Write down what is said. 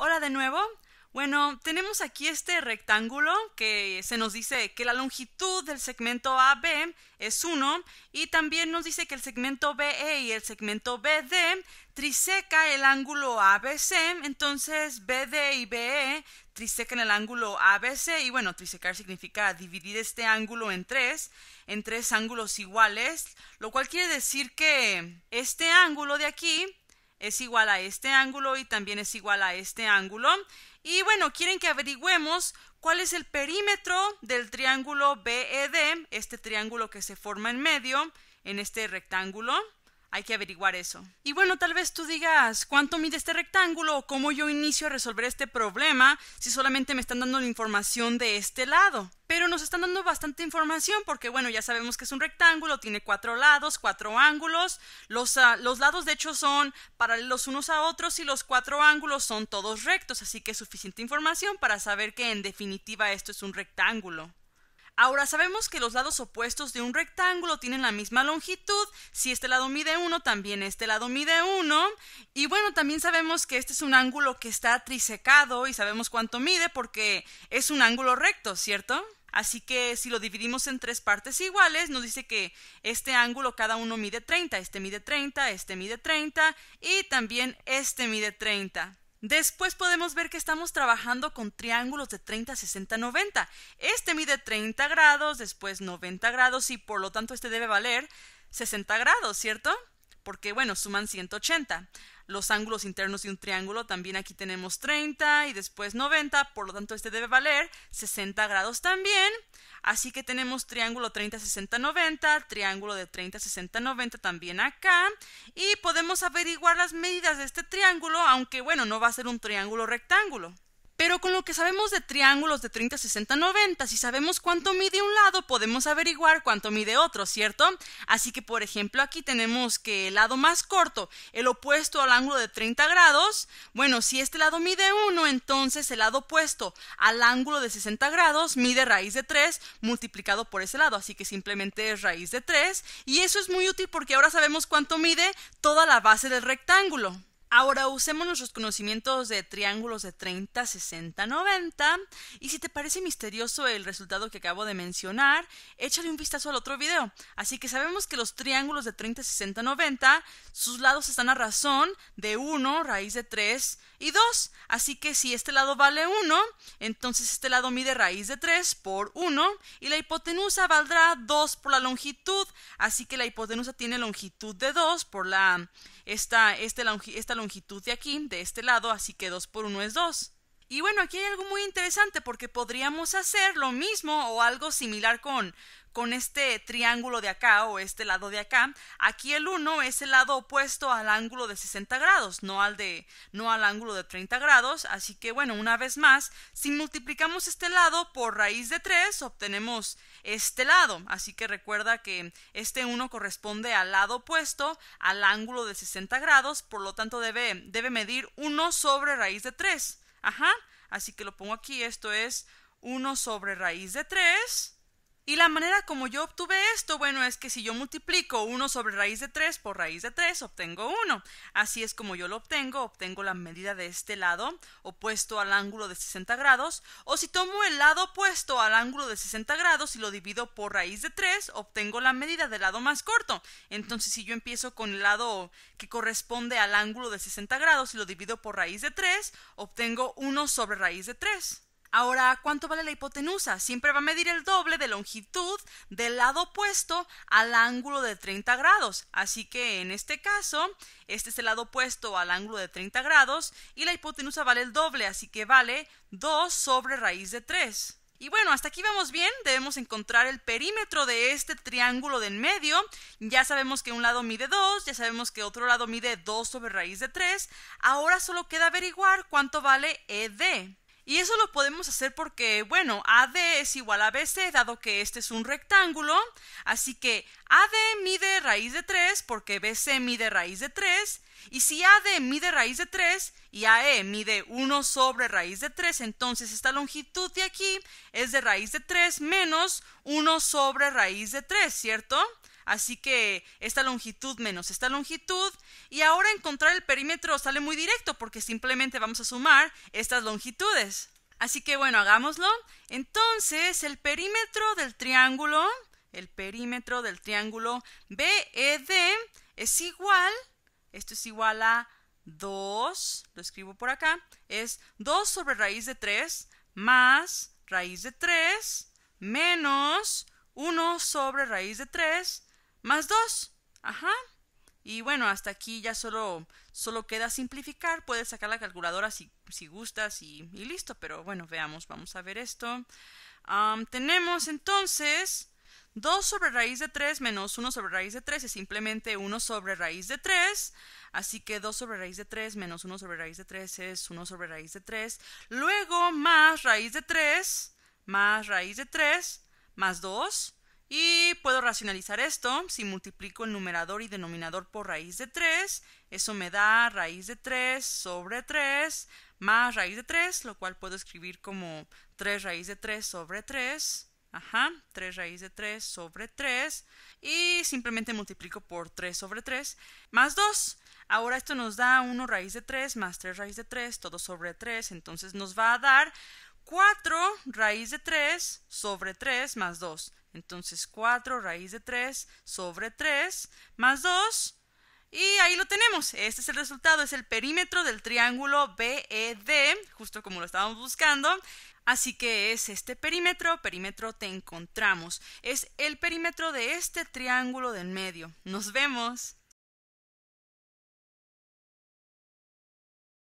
Hola de nuevo. Bueno, tenemos aquí este rectángulo que se nos dice que la longitud del segmento AB es 1 y también nos dice que el segmento BE y el segmento BD triseca el ángulo ABC, entonces BD y BE trisecan el ángulo ABC y bueno, trisecar significa dividir este ángulo en tres, en tres ángulos iguales, lo cual quiere decir que este ángulo de aquí es igual a este ángulo y también es igual a este ángulo. Y bueno, quieren que averigüemos cuál es el perímetro del triángulo BED, este triángulo que se forma en medio en este rectángulo. Hay que averiguar eso. Y bueno, tal vez tú digas cuánto mide este rectángulo cómo yo inicio a resolver este problema si solamente me están dando la información de este lado. Pero nos están dando bastante información porque, bueno, ya sabemos que es un rectángulo, tiene cuatro lados, cuatro ángulos. Los, ah, los lados, de hecho, son paralelos unos a otros y los cuatro ángulos son todos rectos, así que es suficiente información para saber que, en definitiva, esto es un rectángulo. Ahora sabemos que los lados opuestos de un rectángulo tienen la misma longitud. Si este lado mide 1, también este lado mide 1. Y bueno, también sabemos que este es un ángulo que está trisecado y sabemos cuánto mide porque es un ángulo recto, ¿cierto? Así que si lo dividimos en tres partes iguales, nos dice que este ángulo cada uno mide 30, este mide 30, este mide 30 y también este mide 30. Después podemos ver que estamos trabajando con triángulos de 30, 60, 90. Este mide 30 grados, después 90 grados y por lo tanto este debe valer 60 grados, ¿cierto? Porque bueno, suman 180. Los ángulos internos de un triángulo también aquí tenemos 30 y después 90, por lo tanto este debe valer 60 grados también. Así que tenemos triángulo 30-60-90, triángulo de 30-60-90 también acá. Y podemos averiguar las medidas de este triángulo, aunque bueno, no va a ser un triángulo rectángulo. Pero con lo que sabemos de triángulos de 30, 60, 90, si sabemos cuánto mide un lado, podemos averiguar cuánto mide otro, ¿cierto? Así que, por ejemplo, aquí tenemos que el lado más corto, el opuesto al ángulo de 30 grados, bueno, si este lado mide 1, entonces el lado opuesto al ángulo de 60 grados mide raíz de 3 multiplicado por ese lado, así que simplemente es raíz de 3 y eso es muy útil porque ahora sabemos cuánto mide toda la base del rectángulo. Ahora usemos nuestros conocimientos de triángulos de 30, 60, 90 y si te parece misterioso el resultado que acabo de mencionar, échale un vistazo al otro video. Así que sabemos que los triángulos de 30, 60, 90, sus lados están a razón de 1, raíz de 3 y 2. Así que si este lado vale 1, entonces este lado mide raíz de 3 por 1 y la hipotenusa valdrá 2 por la longitud. Así que la hipotenusa tiene longitud de 2 por la esta, esta longitud de aquí, de este lado, así que 2 por 1 es 2. Y bueno, aquí hay algo muy interesante porque podríamos hacer lo mismo o algo similar con, con este triángulo de acá o este lado de acá. Aquí el 1 es el lado opuesto al ángulo de 60 grados, no al, de, no al ángulo de 30 grados. Así que bueno, una vez más, si multiplicamos este lado por raíz de 3, obtenemos este lado. Así que recuerda que este 1 corresponde al lado opuesto al ángulo de 60 grados, por lo tanto debe, debe medir 1 sobre raíz de 3. Ajá, así que lo pongo aquí, esto es 1 sobre raíz de 3 y la manera como yo obtuve esto, bueno, es que si yo multiplico 1 sobre raíz de 3 por raíz de 3, obtengo 1. Así es como yo lo obtengo, obtengo la medida de este lado opuesto al ángulo de 60 grados, o si tomo el lado opuesto al ángulo de 60 grados y lo divido por raíz de 3, obtengo la medida del lado más corto. Entonces, si yo empiezo con el lado que corresponde al ángulo de 60 grados y lo divido por raíz de 3, obtengo 1 sobre raíz de 3. Ahora, ¿cuánto vale la hipotenusa? Siempre va a medir el doble de longitud del lado opuesto al ángulo de 30 grados. Así que en este caso, este es el lado opuesto al ángulo de 30 grados y la hipotenusa vale el doble, así que vale 2 sobre raíz de 3. Y bueno, hasta aquí vamos bien, debemos encontrar el perímetro de este triángulo de en medio. Ya sabemos que un lado mide 2, ya sabemos que otro lado mide 2 sobre raíz de 3. Ahora solo queda averiguar cuánto vale ED. Y eso lo podemos hacer porque, bueno, AD es igual a BC, dado que este es un rectángulo. Así que AD mide raíz de 3 porque BC mide raíz de 3. Y si AD mide raíz de 3 y AE mide 1 sobre raíz de 3, entonces esta longitud de aquí es de raíz de 3 menos 1 sobre raíz de 3, ¿cierto? así que esta longitud menos esta longitud, y ahora encontrar el perímetro sale muy directo porque simplemente vamos a sumar estas longitudes. Así que bueno, hagámoslo. Entonces, el perímetro del triángulo, el perímetro del triángulo BED es igual, esto es igual a 2, lo escribo por acá, es 2 sobre raíz de 3 más raíz de 3 menos 1 sobre raíz de 3 más 2. Ajá. Y bueno, hasta aquí ya solo, solo queda simplificar. Puedes sacar la calculadora si, gustas y, listo. Pero bueno, veamos, vamos a ver esto. tenemos entonces 2 sobre raíz de 3 menos 1 sobre raíz de 3 es simplemente 1 sobre raíz de 3. Así que 2 sobre raíz de 3 menos 1 sobre raíz de 3 es 1 sobre raíz de 3. Luego más raíz de 3 más raíz de 3 más 2 y puedo racionalizar esto. Si multiplico el numerador y denominador por raíz de 3, eso me da raíz de 3 sobre 3 más raíz de 3, lo cual puedo escribir como 3 raíz de 3 sobre 3. Ajá, 3 raíz de 3 sobre 3 y simplemente multiplico por 3 sobre 3 más 2. Ahora esto nos da 1 raíz de 3 más 3 raíz de 3, todo sobre 3, entonces nos va a dar 4 raíz de 3 sobre 3 más 2. Entonces 4 raíz de 3 sobre 3 más 2. Y ahí lo tenemos. Este es el resultado, es el perímetro del triángulo BED, justo como lo estábamos buscando. Así que es este perímetro, perímetro te encontramos. Es el perímetro de este triángulo del medio. Nos vemos.